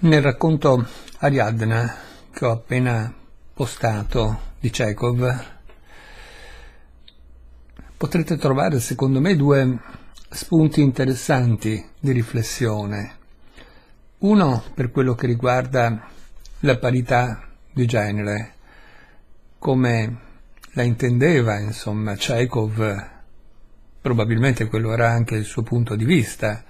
Nel racconto Ariadna che ho appena postato di Chekhov potrete trovare secondo me due spunti interessanti di riflessione. Uno per quello che riguarda la parità di genere, come la intendeva, insomma, Chekhov, probabilmente quello era anche il suo punto di vista,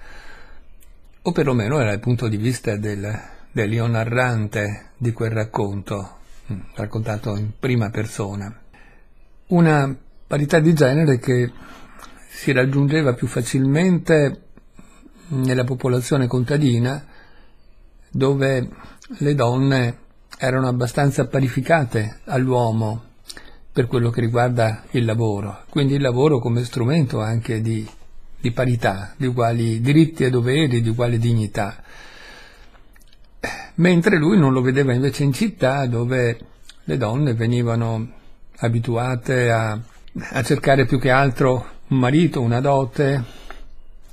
o perlomeno era il punto di vista del, dell'io narrante di quel racconto, mm, raccontato in prima persona. Una parità di genere che si raggiungeva più facilmente nella popolazione contadina, dove le donne erano abbastanza parificate all'uomo per quello che riguarda il lavoro, quindi il lavoro come strumento anche di di parità, di uguali diritti e doveri, di uguale dignità, mentre lui non lo vedeva invece in città dove le donne venivano abituate a, a cercare più che altro un marito, una dote,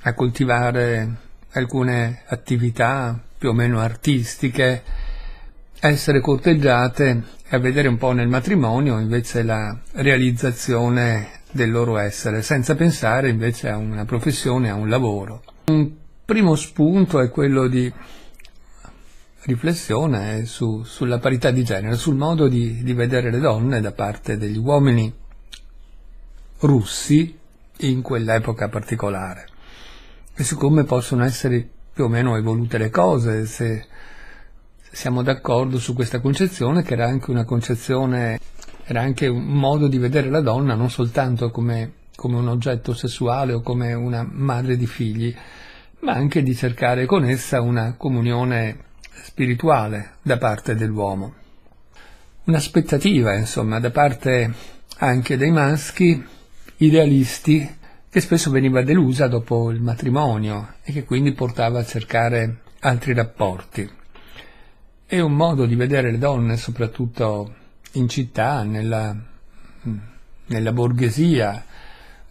a coltivare alcune attività più o meno artistiche, a essere corteggiate e a vedere un po' nel matrimonio invece la realizzazione del loro essere, senza pensare invece a una professione, a un lavoro. Un primo spunto è quello di riflessione su, sulla parità di genere, sul modo di, di vedere le donne da parte degli uomini russi in quell'epoca particolare. E su come possono essere più o meno evolute le cose, se siamo d'accordo su questa concezione, che era anche una concezione era anche un modo di vedere la donna non soltanto come, come un oggetto sessuale o come una madre di figli, ma anche di cercare con essa una comunione spirituale da parte dell'uomo. Un'aspettativa, insomma, da parte anche dei maschi idealisti che spesso veniva delusa dopo il matrimonio e che quindi portava a cercare altri rapporti. È un modo di vedere le donne, soprattutto in città, nella, nella borghesia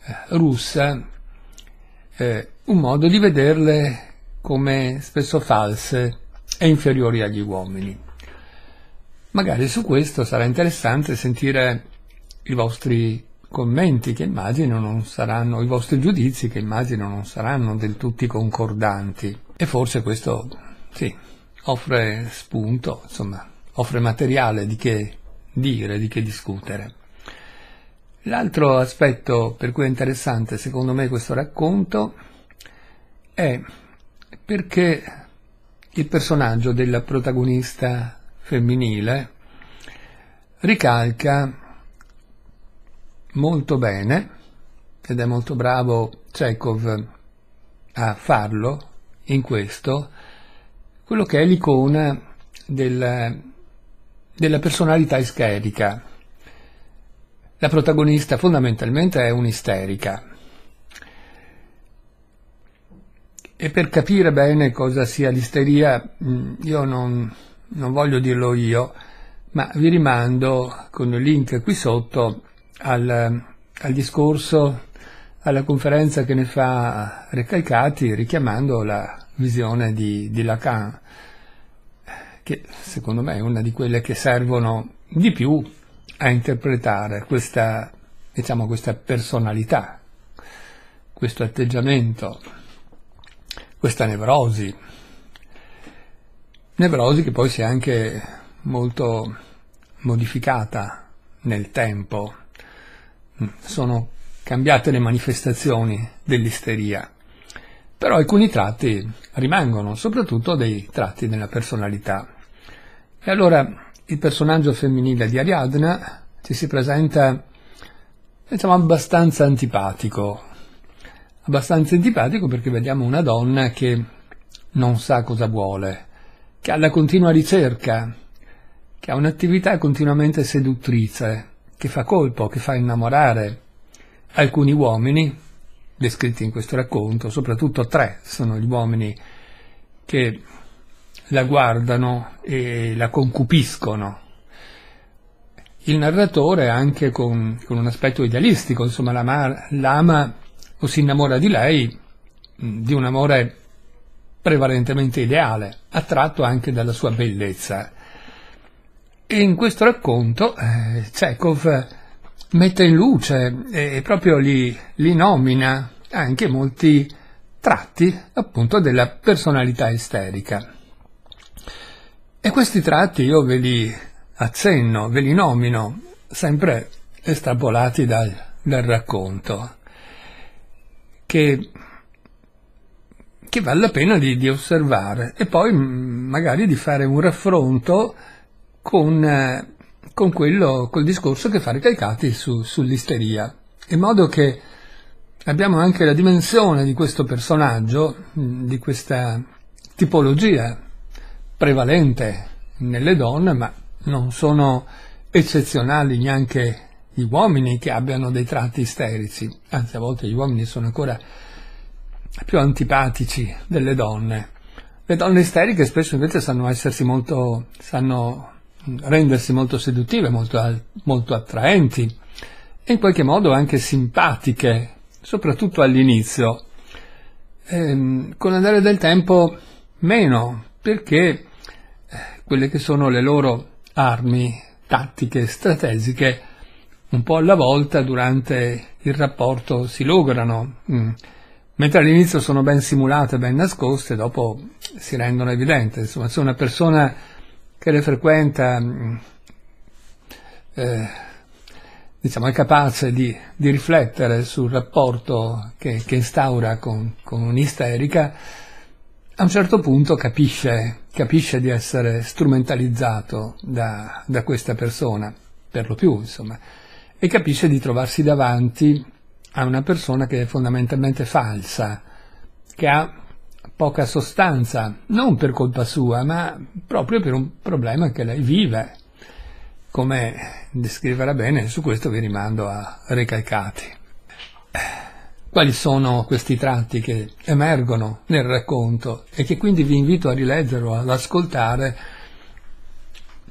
eh, russa, eh, un modo di vederle come spesso false e inferiori agli uomini. Magari su questo sarà interessante sentire i vostri commenti che immagino non saranno, i vostri giudizi che immagino non saranno del tutti concordanti e forse questo sì, offre spunto, insomma, offre materiale di che dire, di che discutere. L'altro aspetto per cui è interessante secondo me questo racconto è perché il personaggio della protagonista femminile ricalca molto bene, ed è molto bravo Chekhov a farlo in questo, quello che è l'icona del della personalità ischerica. La protagonista fondamentalmente è un'isterica. E per capire bene cosa sia l'isteria, mm, io non, non voglio dirlo io, ma vi rimando con il link qui sotto al, al discorso, alla conferenza che ne fa Recalcati, richiamando la visione di, di Lacan che secondo me è una di quelle che servono di più a interpretare questa, diciamo, questa personalità, questo atteggiamento, questa nevrosi, nevrosi che poi si è anche molto modificata nel tempo, sono cambiate le manifestazioni dell'isteria, però alcuni tratti rimangono, soprattutto dei tratti della personalità. E allora il personaggio femminile di Ariadna ci si presenta, diciamo, abbastanza antipatico. Abbastanza antipatico perché vediamo una donna che non sa cosa vuole, che ha la continua ricerca, che ha un'attività continuamente seduttrice, che fa colpo, che fa innamorare. Alcuni uomini, descritti in questo racconto, soprattutto tre sono gli uomini che la guardano e la concupiscono. Il narratore anche con, con un aspetto idealistico, insomma l'ama, l'ama o si innamora di lei, di un amore prevalentemente ideale, attratto anche dalla sua bellezza. E in questo racconto eh, Chekhov mette in luce e proprio li, li nomina anche molti tratti appunto della personalità esterica. E questi tratti io ve li accenno, ve li nomino, sempre estrapolati dal, dal racconto, che, che, vale la pena di, di, osservare e poi mm, magari di fare un raffronto con, eh, con quello, col discorso che fa Ricalcati su, sull'isteria, in modo che abbiamo anche la dimensione di questo personaggio, mm, di questa tipologia prevalente nelle donne, ma non sono eccezionali neanche gli uomini che abbiano dei tratti isterici, anzi a volte gli uomini sono ancora più antipatici delle donne. Le donne isteriche spesso invece sanno essersi molto, sanno rendersi molto seduttive, molto, molto attraenti e in qualche modo anche simpatiche, soprattutto all'inizio. Ehm, con l'andare del tempo meno, perché eh, quelle che sono le loro armi tattiche e strategiche un po' alla volta durante il rapporto si lograno, mm. mentre all'inizio sono ben simulate, ben nascoste, dopo si rendono evidenti. Insomma, se una persona che le frequenta mm, eh, diciamo, è capace di, di, riflettere sul rapporto che, che instaura con, con un'isterica, a un certo punto capisce, capisce di essere strumentalizzato da, da, questa persona, per lo più insomma, e capisce di trovarsi davanti a una persona che è fondamentalmente falsa, che ha poca sostanza, non per colpa sua, ma proprio per un problema che lei vive. Come descriverà bene, su questo vi rimando a Recalcati quali sono questi tratti che emergono nel racconto e che quindi vi invito a rileggere o ad ascoltare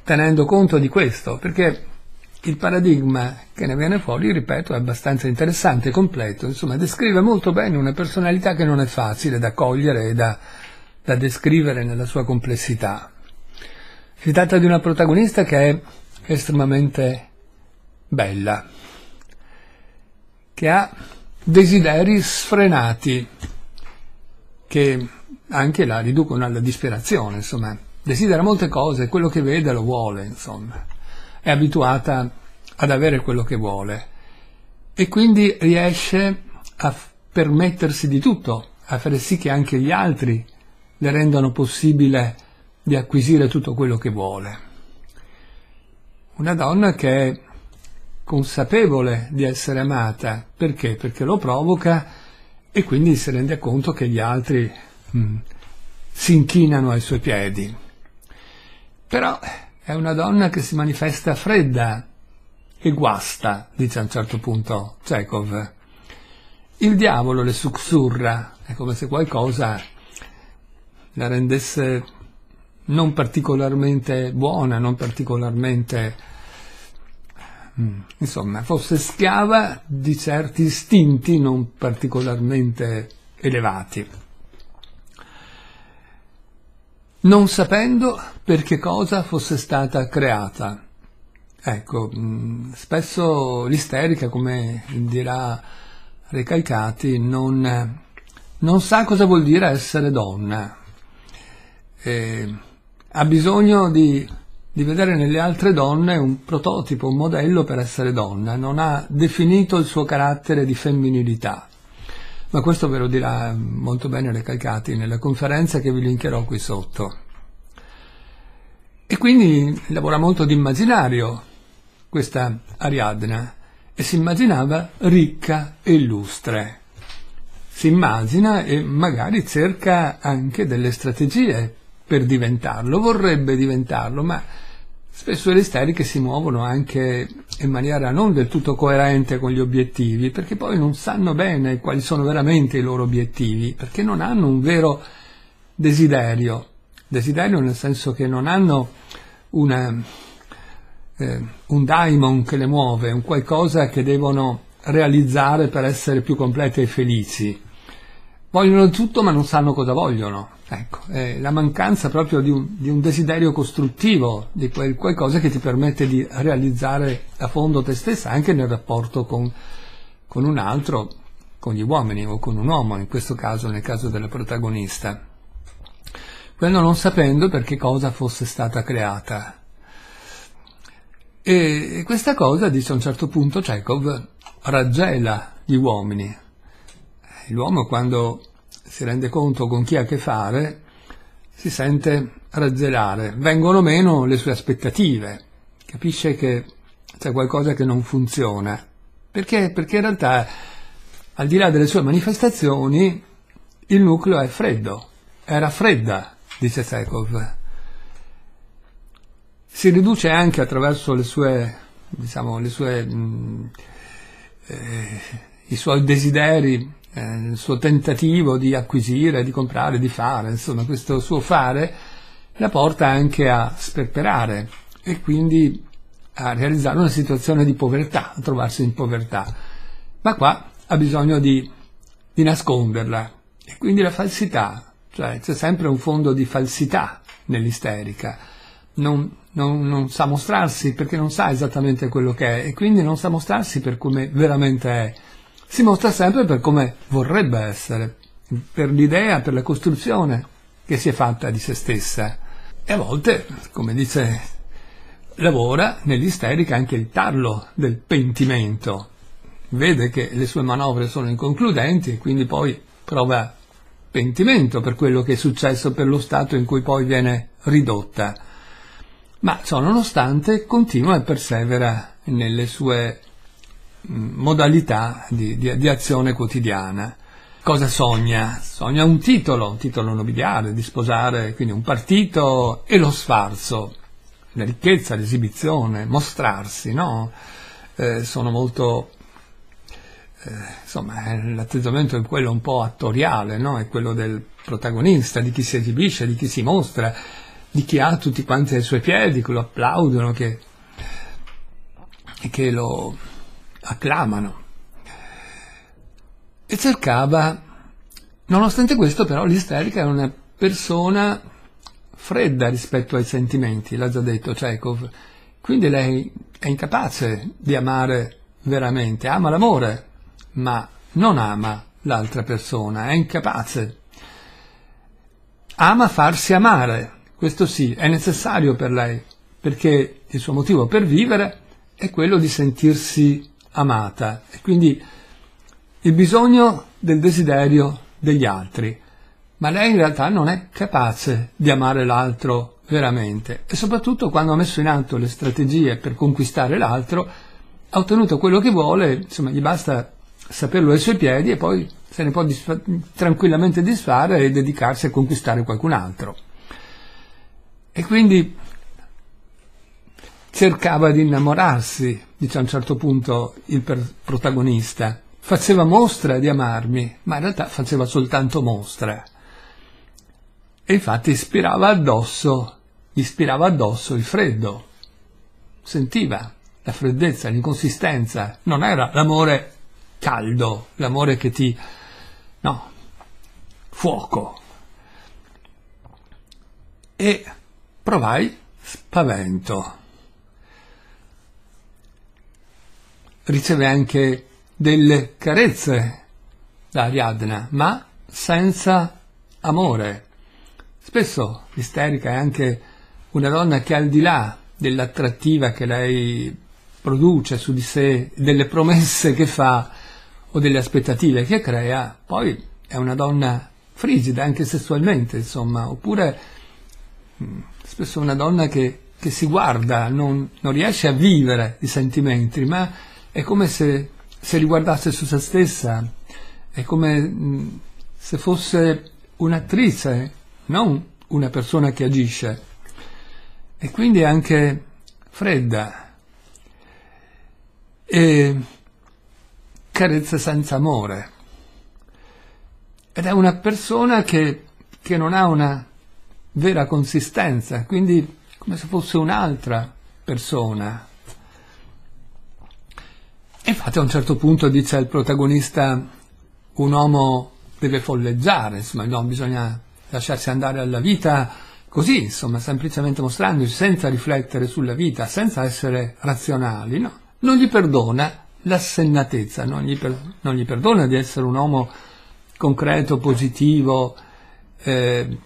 tenendo conto di questo, perché il paradigma che ne viene fuori, ripeto, è abbastanza interessante, completo, insomma, descrive molto bene una personalità che non è facile da cogliere e da, da descrivere nella sua complessità. Si tratta di una protagonista che è estremamente bella, che ha desideri sfrenati che anche la riducono alla disperazione, insomma, desidera molte cose, quello che vede lo vuole, insomma, è abituata ad avere quello che vuole e quindi riesce a permettersi di tutto, a fare sì che anche gli altri le rendano possibile di acquisire tutto quello che vuole. Una donna che consapevole di essere amata. Perché? Perché lo provoca e quindi si rende conto che gli altri mh, mm, si inchinano ai suoi piedi. Però è una donna che si manifesta fredda e guasta, dice a un certo punto Chekhov. Il diavolo le sussurra, è come se qualcosa la rendesse non particolarmente buona, non particolarmente Mm. insomma, fosse schiava di certi istinti non particolarmente elevati. Non sapendo per che cosa fosse stata creata. Ecco, mm, spesso l'isterica, come dirà Recalcati, non, non sa cosa vuol dire essere donna. Eh, ha bisogno di di vedere nelle altre donne un prototipo, un modello per essere donna, non ha definito il suo carattere di femminilità. Ma questo ve lo dirà molto bene Recalcati nella conferenza che vi linkerò qui sotto. E quindi lavora molto di immaginario questa Ariadna e si immaginava ricca e illustre. Si immagina e magari cerca anche delle strategie per diventarlo, vorrebbe diventarlo, ma spesso le stelle si muovono anche in maniera non del tutto coerente con gli obiettivi, perché poi non sanno bene quali sono veramente i loro obiettivi, perché non hanno un vero desiderio, desiderio nel senso che non hanno una, eh, un daimon che le muove, un qualcosa che devono realizzare per essere più complete e felici. Vogliono tutto ma non sanno cosa vogliono. Ecco, è eh, la mancanza proprio di un, di un, desiderio costruttivo, di quel qualcosa che ti permette di realizzare a fondo te stessa anche nel rapporto con, con un altro, con gli uomini o con un uomo, in questo caso, nel caso della protagonista. Quello non sapendo per che cosa fosse stata creata. E questa cosa, dice a un certo punto Chekhov, raggela gli uomini. L'uomo quando si rende conto con chi ha a che fare, si sente razzelare, vengono meno le sue aspettative, capisce che c'è qualcosa che non funziona, perché, perché in realtà al di là delle sue manifestazioni il nucleo è freddo, era fredda, dice Sekov. Si riduce anche attraverso le sue, diciamo, le sue, mh, mm, eh, i suoi desideri eh, il suo tentativo di acquisire, di comprare, di fare, insomma questo suo fare la porta anche a sperperare e quindi a realizzare una situazione di povertà, a trovarsi in povertà. Ma qua ha bisogno di, di nasconderla e quindi la falsità, cioè c'è sempre un fondo di falsità nell'isterica. Non, non, non, sa mostrarsi perché non sa esattamente quello che è e quindi non sa mostrarsi per come veramente è si mostra sempre per come vorrebbe essere, per l'idea, per la costruzione che si è fatta di se stessa. E a volte, come dice, lavora nell'isterica anche il tarlo del pentimento. Vede che le sue manovre sono inconcludenti e quindi poi prova pentimento per quello che è successo per lo stato in cui poi viene ridotta. Ma ciò nonostante continua e persevera nelle sue modalità di, di, di azione quotidiana. Cosa sogna? Sogna un titolo, un titolo nobiliare, di sposare quindi un partito e lo sfarzo, la ricchezza, l'esibizione, mostrarsi, no? Eh, sono molto eh, insomma, l'atteggiamento è quello un po' attoriale, no? è quello del protagonista, di chi si esibisce, di chi si mostra, di chi ha tutti quanti ai suoi piedi, che lo applaudono, che, che lo, acclamano. E cercava, nonostante questo però l'isterica è una persona fredda rispetto ai sentimenti, l'ha già detto Chekhov, quindi lei è incapace di amare veramente, ama l'amore, ma non ama l'altra persona, è incapace. Ama farsi amare, questo sì, è necessario per lei, perché il suo motivo per vivere è quello di sentirsi amata. E quindi il bisogno del desiderio degli altri. Ma lei in realtà non è capace di amare l'altro veramente e soprattutto quando ha messo in atto le strategie per conquistare l'altro ha ottenuto quello che vuole, insomma gli basta saperlo ai suoi piedi e poi se ne può disfa- tranquillamente disfare e dedicarsi a conquistare qualcun altro. E quindi cercava di innamorarsi, dice a un certo punto il protagonista. Faceva mostra di amarmi, ma in realtà faceva soltanto mostra. E infatti ispirava addosso, gli ispirava addosso il freddo. Sentiva la freddezza, l'inconsistenza. Non era l'amore caldo, l'amore che ti... no, fuoco. E provai spavento riceve anche delle carezze da Ariadna, ma senza amore. Spesso l'isterica è anche una donna che al di là dell'attrattiva che lei produce su di sé, delle promesse che fa o delle aspettative che crea, poi è una donna frigida anche sessualmente, insomma, oppure mm, spesso una donna che, che si guarda, non, non riesce a vivere i sentimenti, ma è come se si riguardasse su se stessa, è come mm, se fosse un'attrice, non una persona che agisce, e quindi è anche fredda. E carezze senza amore. Ed è una persona che, che non ha una vera consistenza, quindi come se fosse un'altra persona infatti a un certo punto dice al protagonista un uomo deve folleggiare, insomma, no, bisogna lasciarsi andare alla vita così, insomma, semplicemente mostrandosi, senza riflettere sulla vita, senza essere razionali, no? Non gli perdona l'assennatezza, non gli, per, non gli perdona di essere un uomo concreto, positivo, eh,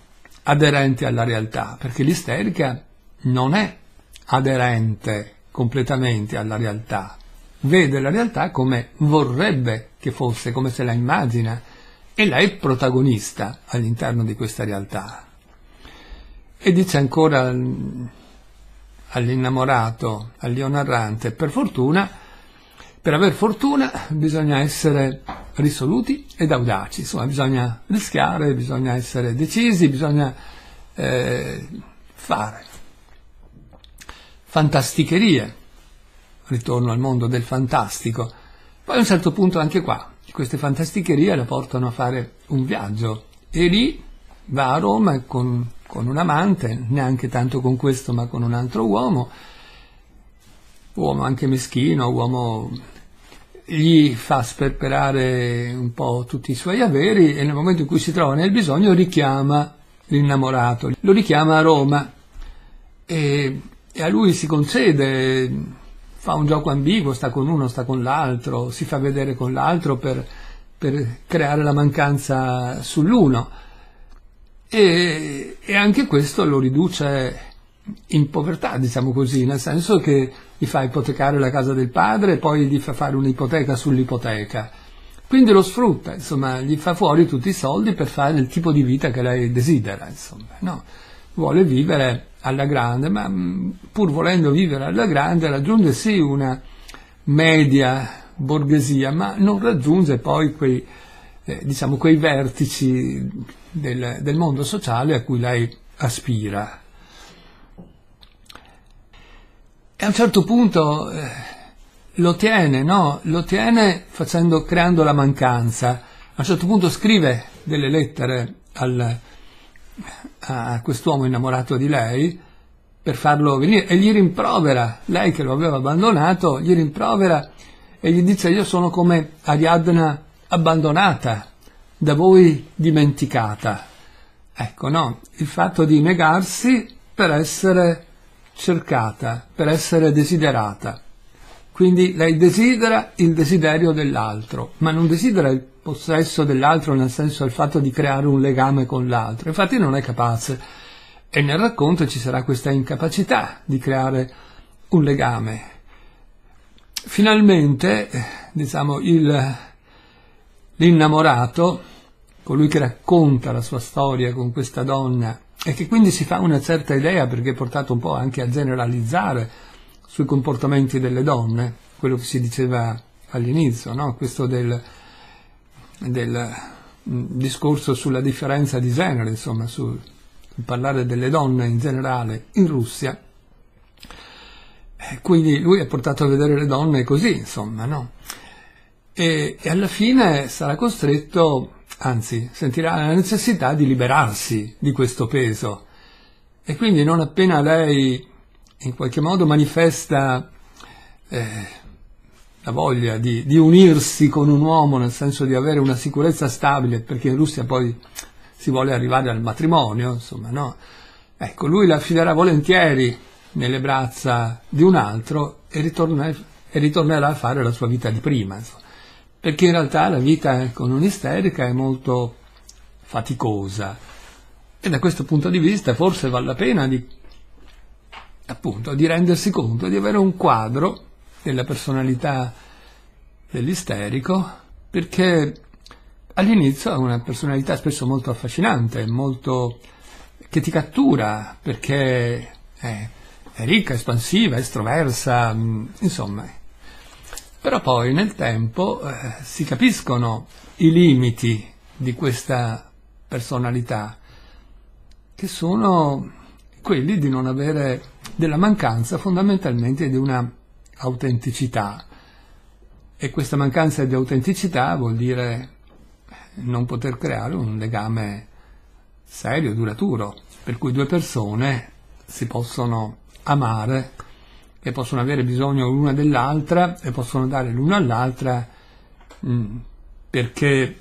aderente alla realtà, perché l'isterica non è aderente completamente alla realtà, vede la realtà come vorrebbe che fosse, come se la immagina, e la è protagonista all'interno di questa realtà. E dice ancora all'innamorato, al narrante, per fortuna, per aver fortuna bisogna essere risoluti ed audaci, insomma bisogna rischiare, bisogna essere decisi, bisogna eh, fare fantasticherie ritorno al mondo del fantastico. Poi a un certo punto anche qua, queste fantasticherie la portano a fare un viaggio e lì va a Roma con, con un amante, neanche tanto con questo ma con un altro uomo, uomo anche meschino, uomo gli fa sperperare un po' tutti i suoi averi e nel momento in cui si trova nel bisogno richiama l'innamorato, lo richiama a Roma e, e a lui si concede fa un gioco ambiguo, sta con uno, sta con l'altro, si fa vedere con l'altro per, per creare la mancanza sull'uno. E, e, anche questo lo riduce in povertà, diciamo così, nel senso che gli fa ipotecare la casa del padre e poi gli fa fare un'ipoteca sull'ipoteca. Quindi lo sfrutta, insomma, gli fa fuori tutti i soldi per fare il tipo di vita che lei desidera, insomma, no? Vuole vivere alla grande, ma mm, pur volendo vivere alla grande raggiunge sì una media borghesia, ma non raggiunge poi quei, eh, diciamo, quei vertici del, del mondo sociale a cui lei aspira. E a un certo punto eh, lo tiene, no? Lo tiene facendo, creando la mancanza. A un certo punto scrive delle lettere al, a quest'uomo innamorato di lei per farlo venire e gli rimprovera, lei che lo aveva abbandonato, gli rimprovera e gli dice io sono come Ariadna abbandonata, da voi dimenticata. Ecco, no, il fatto di negarsi per essere cercata, per essere desiderata. Quindi lei desidera il desiderio dell'altro, ma non desidera il possesso dell'altro, nel senso al fatto di creare un legame con l'altro. Infatti non è capace e nel racconto ci sarà questa incapacità di creare un legame. Finalmente, diciamo, il, l'innamorato, colui che racconta la sua storia con questa donna e che quindi si fa una certa idea, perché è portato un po' anche a generalizzare sui comportamenti delle donne, quello che si diceva all'inizio, no? questo del del mm, discorso sulla differenza di genere, insomma, sul parlare delle donne in generale in Russia. Eh, quindi lui è portato a vedere le donne così, insomma, no? E, e alla fine sarà costretto, anzi, sentirà la necessità di liberarsi di questo peso. E quindi non appena lei in qualche modo manifesta eh, la voglia di, di, unirsi con un uomo nel senso di avere una sicurezza stabile, perché in Russia poi si vuole arrivare al matrimonio, insomma, no? Ecco, lui la affiderà volentieri nelle braccia di un altro e, ritorner, e ritornerà a fare la sua vita di prima, insomma. perché in realtà la vita con ecco, un'isterica è molto faticosa e da questo punto di vista forse vale la pena di, appunto, di rendersi conto di avere un quadro della personalità dell'isterico, perché all'inizio ha una personalità spesso molto affascinante, molto, che ti cattura, perché è, è ricca, espansiva, estroversa, mm, insomma. Però poi nel tempo eh, si capiscono i limiti di questa personalità, che sono quelli di non avere della mancanza fondamentalmente di una autenticità e questa mancanza di autenticità vuol dire non poter creare un legame serio, e duraturo, per cui due persone si possono amare e possono avere bisogno l'una dell'altra e possono dare l'una all'altra mm, perché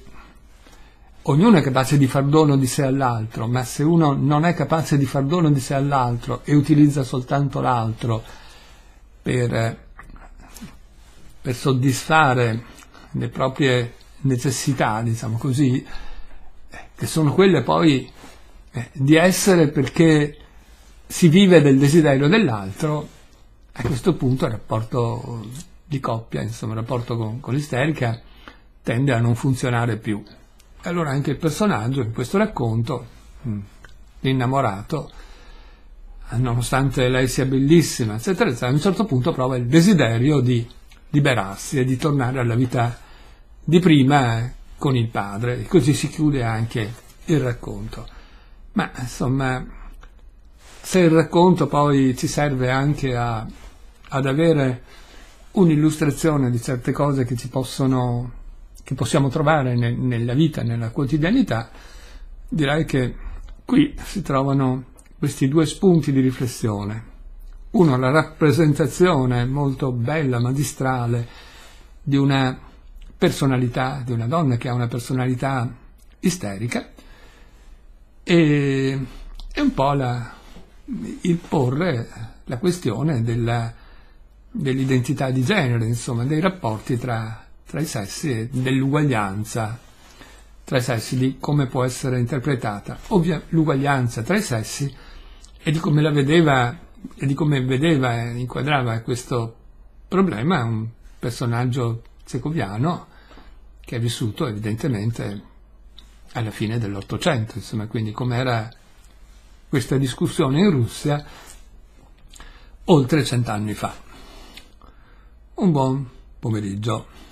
ognuno è capace di far dono di sé all'altro, ma se uno non è capace di far dono di sé all'altro e utilizza soltanto l'altro per per soddisfare le proprie necessità, diciamo così, eh, che sono quelle poi eh, di essere perché si vive del desiderio dell'altro, a questo punto il rapporto di coppia, insomma il rapporto con, con l'isterica, tende a non funzionare più. E allora anche il personaggio in questo racconto, mm, l'innamorato, nonostante lei sia bellissima, eccetera, eccetera, a un certo punto prova il desiderio di liberarsi e di tornare alla vita di prima con il padre. E così si chiude anche il racconto. Ma insomma, se il racconto poi ci serve anche a, ad avere un'illustrazione di certe cose che ci possono che possiamo trovare ne, nella vita, nella quotidianità, direi che qui si trovano questi due spunti di riflessione. Uno, la rappresentazione molto bella, magistrale, di una personalità, di una donna che ha una personalità isterica, e, e un po' la, il porre la questione della, dell'identità di genere, insomma, dei rapporti tra, tra i sessi e dell'uguaglianza tra i sessi, di come può essere interpretata. Ovvia, l'uguaglianza tra i sessi e di come la vedeva e di come vedeva e inquadrava questo problema un personaggio secoviano che ha vissuto evidentemente alla fine dell'Ottocento, insomma, quindi com'era questa discussione in Russia oltre cent'anni fa. Un buon pomeriggio.